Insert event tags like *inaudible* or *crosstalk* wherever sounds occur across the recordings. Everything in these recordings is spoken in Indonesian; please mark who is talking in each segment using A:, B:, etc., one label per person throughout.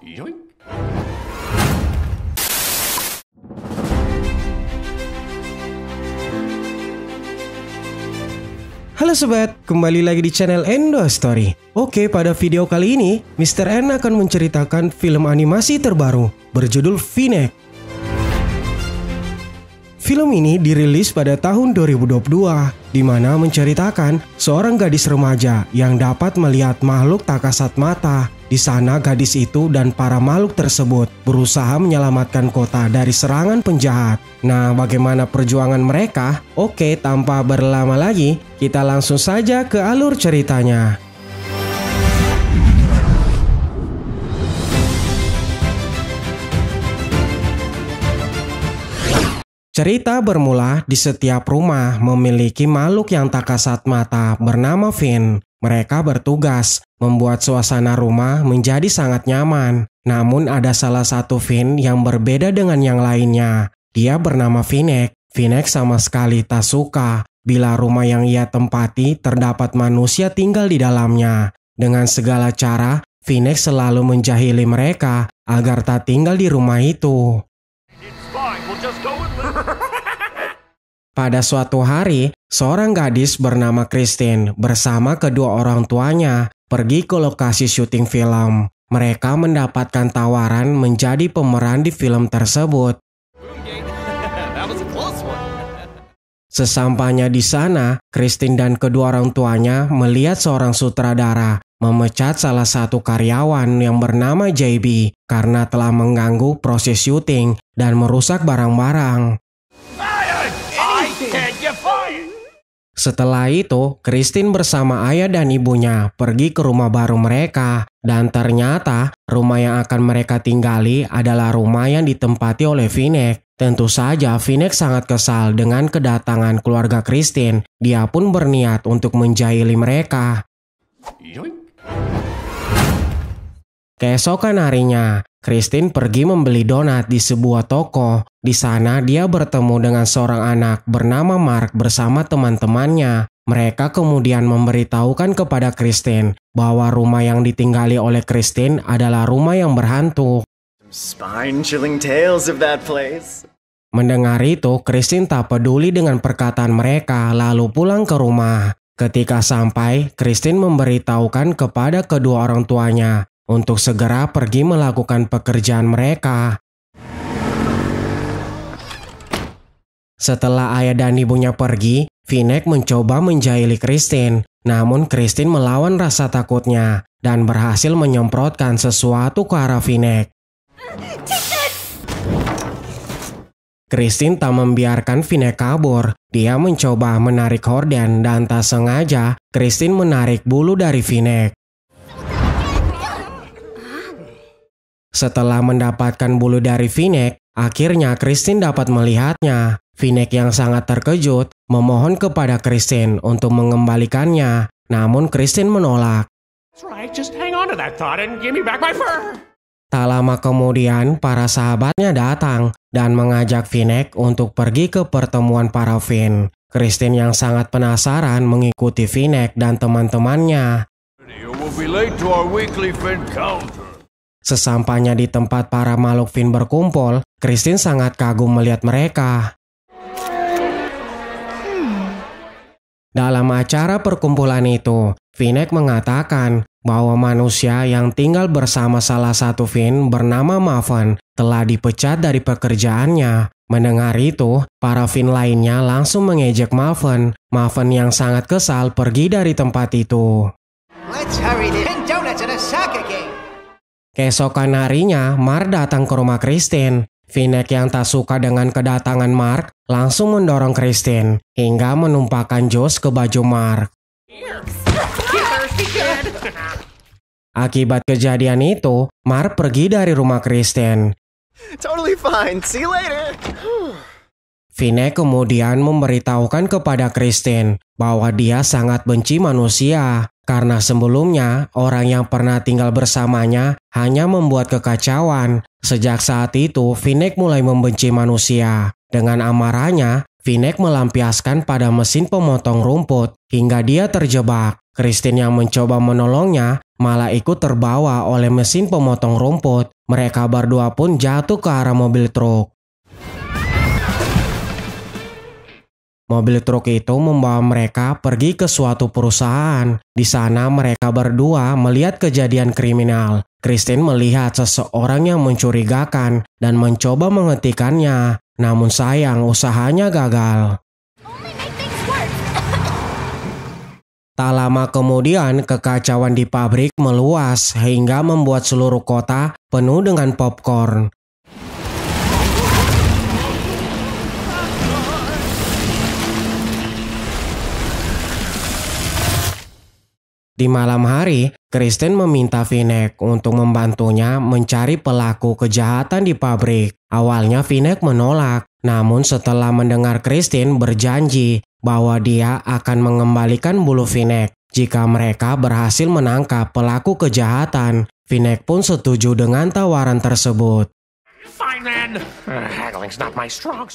A: Yoink! Halo sobat, kembali lagi di channel Endo Story. Oke, pada video kali ini, Mr. N akan menceritakan film animasi terbaru berjudul Finek. Film ini dirilis pada tahun 2022, di mana menceritakan seorang gadis remaja yang dapat melihat makhluk tak kasat mata di sana gadis itu dan para makhluk tersebut berusaha menyelamatkan kota dari serangan penjahat. Nah, bagaimana perjuangan mereka? Oke, tanpa berlama lagi, kita langsung saja ke alur ceritanya. Cerita bermula di setiap rumah memiliki makhluk yang tak kasat mata bernama Finn. Mereka bertugas membuat suasana rumah menjadi sangat nyaman. Namun ada salah satu Vin yang berbeda dengan yang lainnya. Dia bernama Vinek. Vinek sama sekali tak suka bila rumah yang ia tempati terdapat manusia tinggal di dalamnya. Dengan segala cara, Vinek selalu menjahili mereka agar tak tinggal di rumah itu. *laughs* Pada suatu hari, Seorang gadis bernama Christine bersama kedua orang tuanya pergi ke lokasi syuting film. Mereka mendapatkan tawaran menjadi pemeran di film tersebut. Sesampainya di sana, Christine dan kedua orang tuanya melihat seorang sutradara memecat salah satu karyawan yang bernama JB karena telah mengganggu proses syuting dan merusak barang-barang. Setelah itu, Christine bersama ayah dan ibunya pergi ke rumah baru mereka dan ternyata rumah yang akan mereka tinggali adalah rumah yang ditempati oleh Vinek. Tentu saja Vinek sangat kesal dengan kedatangan keluarga Christine. Dia pun berniat untuk menjahili mereka. Keesokan harinya, Christine pergi membeli donat di sebuah toko. Di sana dia bertemu dengan seorang anak bernama Mark bersama teman-temannya. Mereka kemudian memberitahukan kepada Kristin bahwa rumah yang ditinggali oleh Kristin adalah rumah yang berhantu. Mendengar itu, Kristin tak peduli dengan perkataan mereka lalu pulang ke rumah. Ketika sampai, Kristin memberitahukan kepada kedua orang tuanya untuk segera pergi melakukan pekerjaan mereka. Setelah ayah dan ibunya pergi, Vinek mencoba menjahili Kristin, Namun Kristin melawan rasa takutnya dan berhasil menyemprotkan sesuatu ke arah Vinek. Kristin tak membiarkan Vinek kabur. Dia mencoba menarik horden dan tak sengaja Kristin menarik bulu dari Vinek. Setelah mendapatkan bulu dari Vinek, akhirnya Christine dapat melihatnya. Vinek yang sangat terkejut memohon kepada Christine untuk mengembalikannya, namun Christine menolak. Tak lama kemudian, para sahabatnya datang dan mengajak Vinek untuk pergi ke pertemuan para Finn. Christine yang sangat penasaran mengikuti Vinek dan teman-temannya. Sesampainya di tempat para makhluk Finn berkumpul, Christine sangat kagum melihat mereka. Dalam acara perkumpulan itu, Finek mengatakan bahwa manusia yang tinggal bersama salah satu Finn bernama Maven telah dipecat dari pekerjaannya. Mendengar itu, para Finn lainnya langsung mengejek Maven. Maven yang sangat kesal pergi dari tempat itu. Let's hurry the donuts in a soccer game. Keesokan harinya, Mark datang ke rumah Christine. Finek yang tak suka dengan kedatangan Mark langsung mendorong Christine hingga menumpahkan jus ke baju Mark. Akibat kejadian itu, Mark pergi dari rumah Kristen. Totally fine. See you later. Vine kemudian memberitahukan kepada Christine bahwa dia sangat benci manusia karena sebelumnya orang yang pernah tinggal bersamanya hanya membuat kekacauan. Sejak saat itu, Vinek mulai membenci manusia. Dengan amarahnya, Vinek melampiaskan pada mesin pemotong rumput hingga dia terjebak. Christine yang mencoba menolongnya malah ikut terbawa oleh mesin pemotong rumput. Mereka berdua pun jatuh ke arah mobil truk. Mobil truk itu membawa mereka pergi ke suatu perusahaan. Di sana mereka berdua melihat kejadian kriminal. Christine melihat seseorang yang mencurigakan dan mencoba menghentikannya. Namun sayang usahanya gagal. Tak lama kemudian, kekacauan di pabrik meluas hingga membuat seluruh kota penuh dengan popcorn. Di malam hari, Kristen meminta Finek untuk membantunya mencari pelaku kejahatan di pabrik. Awalnya Finek menolak, namun setelah mendengar Kristen berjanji bahwa dia akan mengembalikan bulu Finek jika mereka berhasil menangkap pelaku kejahatan, Finek pun setuju dengan tawaran tersebut. Uh,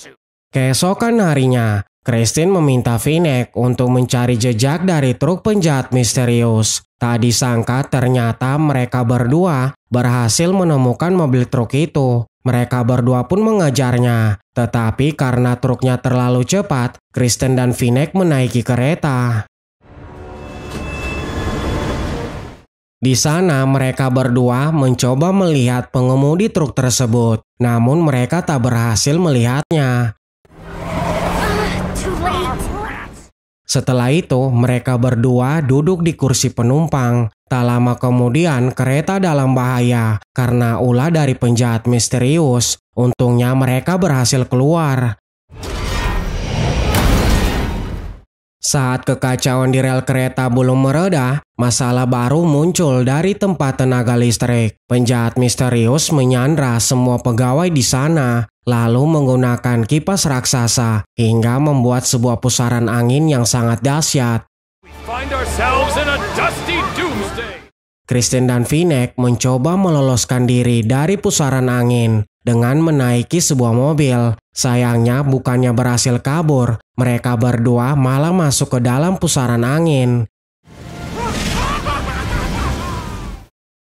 A: Keesokan harinya, Christine meminta Vinek untuk mencari jejak dari truk penjahat misterius. Tak disangka ternyata mereka berdua berhasil menemukan mobil truk itu. Mereka berdua pun mengejarnya. Tetapi karena truknya terlalu cepat, Kristen dan Vinek menaiki kereta. Di sana mereka berdua mencoba melihat pengemudi truk tersebut, namun mereka tak berhasil melihatnya. Setelah itu, mereka berdua duduk di kursi penumpang. Tak lama kemudian, kereta dalam bahaya karena ulah dari penjahat misterius. Untungnya, mereka berhasil keluar. Saat kekacauan di rel kereta belum mereda, masalah baru muncul dari tempat tenaga listrik. Penjahat misterius menyandra semua pegawai di sana lalu menggunakan kipas raksasa hingga membuat sebuah pusaran angin yang sangat dahsyat. Kristen dan Vinek mencoba meloloskan diri dari pusaran angin dengan menaiki sebuah mobil. Sayangnya bukannya berhasil kabur, mereka berdua malah masuk ke dalam pusaran angin.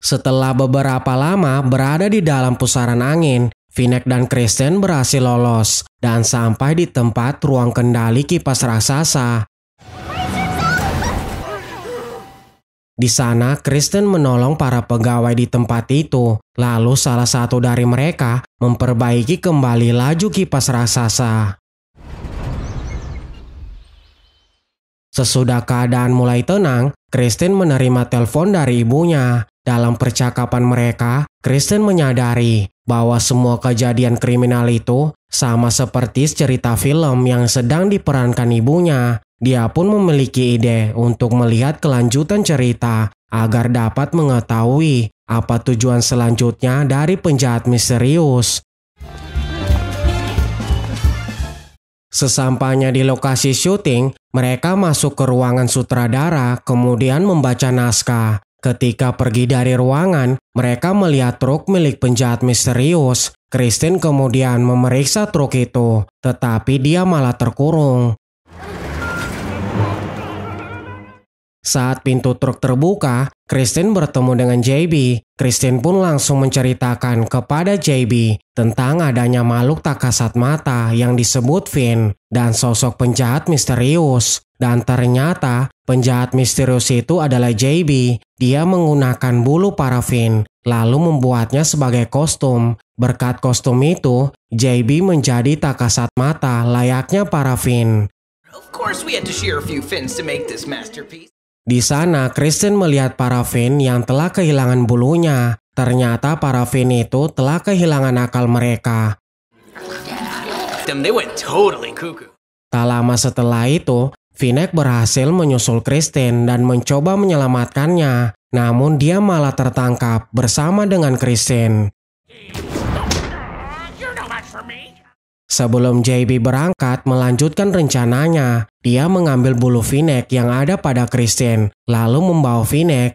A: Setelah beberapa lama berada di dalam pusaran angin, Vinek dan Kristen berhasil lolos dan sampai di tempat ruang kendali kipas raksasa. Di sana, Kristen menolong para pegawai di tempat itu. Lalu salah satu dari mereka memperbaiki kembali laju kipas raksasa. Sesudah keadaan mulai tenang, Kristen menerima telepon dari ibunya. Dalam percakapan mereka, Kristen menyadari bahwa semua kejadian kriminal itu sama seperti cerita film yang sedang diperankan ibunya. Dia pun memiliki ide untuk melihat kelanjutan cerita agar dapat mengetahui apa tujuan selanjutnya dari penjahat misterius. Sesampainya di lokasi syuting, mereka masuk ke ruangan sutradara, kemudian membaca naskah. Ketika pergi dari ruangan, mereka melihat truk milik penjahat misterius. Kristen kemudian memeriksa truk itu, tetapi dia malah terkurung. Saat pintu truk terbuka, Kristen bertemu dengan JB. Kristen pun langsung menceritakan kepada JB tentang adanya makhluk tak kasat mata yang disebut Finn dan sosok penjahat misterius. Dan ternyata penjahat misterius itu adalah JB. Dia menggunakan bulu parafin lalu membuatnya sebagai kostum. Berkat kostum itu, JB menjadi tak kasat mata layaknya parafin. Of course we had to share a few fins to make this masterpiece. Di sana, Kristen melihat para Finn yang telah kehilangan bulunya. Ternyata para Finn itu telah kehilangan akal mereka. Tak lama setelah itu, Finnek berhasil menyusul Kristen dan mencoba menyelamatkannya. Namun dia malah tertangkap bersama dengan Kristen. Sebelum JB berangkat melanjutkan rencananya, dia mengambil bulu Vinek yang ada pada Christine, lalu membawa Vinek.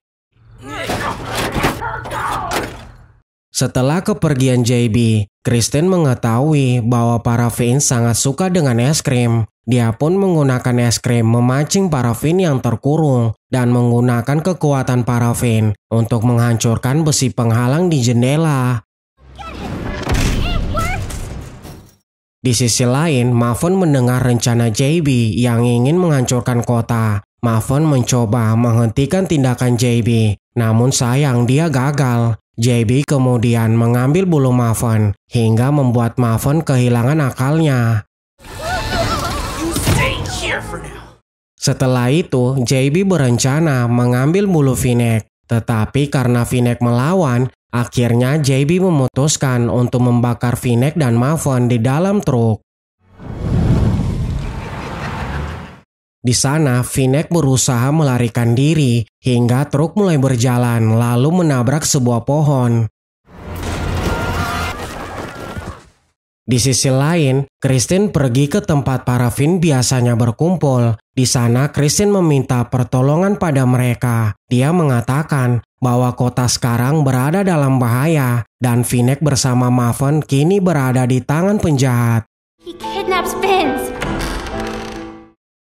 A: Setelah kepergian JB, Kristen mengetahui bahwa para Finn sangat suka dengan es krim. Dia pun menggunakan es krim memancing para Finn yang terkurung dan menggunakan kekuatan para Finn untuk menghancurkan besi penghalang di jendela. Di sisi lain, Mavon mendengar rencana JB yang ingin menghancurkan kota. Mavon mencoba menghentikan tindakan JB, namun sayang dia gagal. JB kemudian mengambil bulu Mavon hingga membuat Mavon kehilangan akalnya. Setelah itu, JB berencana mengambil bulu Finek. Tetapi karena Finek melawan, Akhirnya JB memutuskan untuk membakar Vinek dan Maven di dalam truk. Di sana, Vinek berusaha melarikan diri hingga truk mulai berjalan lalu menabrak sebuah pohon. Di sisi lain, Christine pergi ke tempat para vin biasanya berkumpul. Di sana, Christine meminta pertolongan pada mereka. Dia mengatakan bahwa kota sekarang berada dalam bahaya dan Finek bersama Maven kini berada di tangan penjahat. He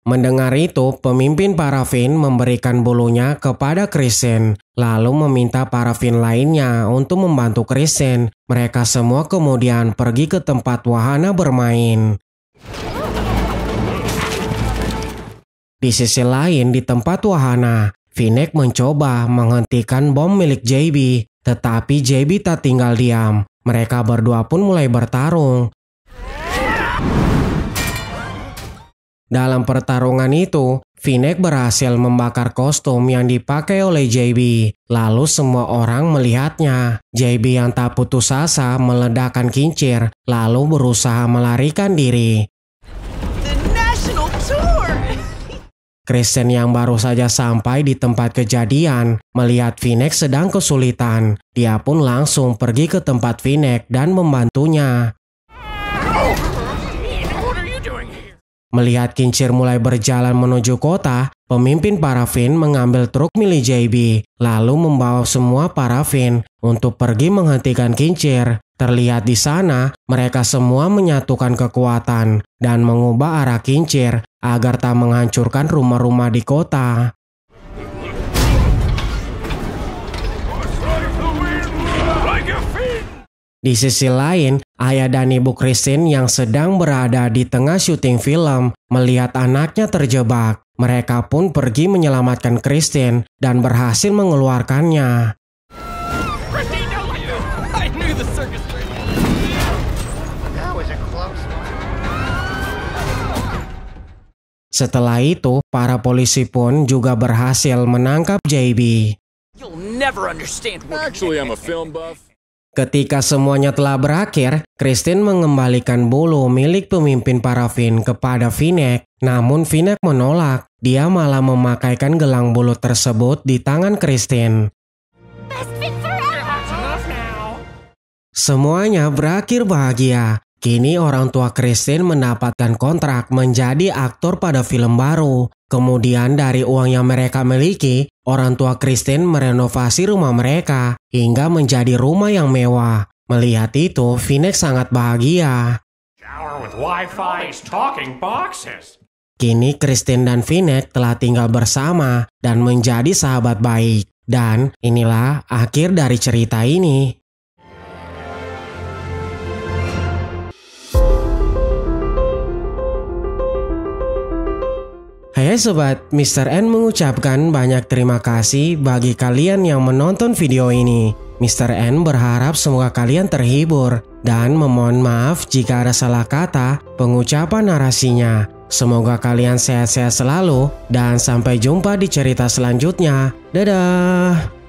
A: Mendengar itu, pemimpin para parafin memberikan bulunya kepada Kristen, lalu meminta para parafin lainnya untuk membantu Kristen. Mereka semua kemudian pergi ke tempat wahana bermain. Di sisi lain, di tempat wahana, Finek mencoba menghentikan bom milik JB, tetapi JB tak tinggal diam. Mereka berdua pun mulai bertarung. Dalam pertarungan itu, Finek berhasil membakar kostum yang dipakai oleh JB. Lalu semua orang melihatnya. JB yang tak putus asa meledakkan kincir, lalu berusaha melarikan diri. Kristen yang baru saja sampai di tempat kejadian melihat Vinek sedang kesulitan. Dia pun langsung pergi ke tempat Vinek dan membantunya. Melihat kincir mulai berjalan menuju kota, pemimpin para parafin mengambil truk milik JB, lalu membawa semua para parafin untuk pergi menghentikan kincir. Terlihat di sana, mereka semua menyatukan kekuatan dan mengubah arah kincir agar tak menghancurkan rumah-rumah di kota. Di sisi lain, ayah dan ibu Christine yang sedang berada di tengah syuting film melihat anaknya terjebak. Mereka pun pergi menyelamatkan Christine dan berhasil mengeluarkannya. Setelah itu, para polisi pun juga berhasil menangkap JB. Ketika semuanya telah berakhir, Christine mengembalikan bulu milik pemimpin para Finn kepada Vinek. Namun Vinek menolak. Dia malah memakaikan gelang bulu tersebut di tangan Christine. Semuanya berakhir bahagia. Kini orang tua Kristen mendapatkan kontrak menjadi aktor pada film baru. Kemudian dari uang yang mereka miliki, orang tua Kristen merenovasi rumah mereka hingga menjadi rumah yang mewah. Melihat itu, Phoenix sangat bahagia. Kini Kristen dan Phoenix telah tinggal bersama dan menjadi sahabat baik. Dan inilah akhir dari cerita ini. Hey Sobat, Mr. N mengucapkan banyak terima kasih bagi kalian yang menonton video ini. Mr. N berharap semoga kalian terhibur dan memohon maaf jika ada salah kata pengucapan narasinya. Semoga kalian sehat-sehat selalu dan sampai jumpa di cerita selanjutnya. Dadah!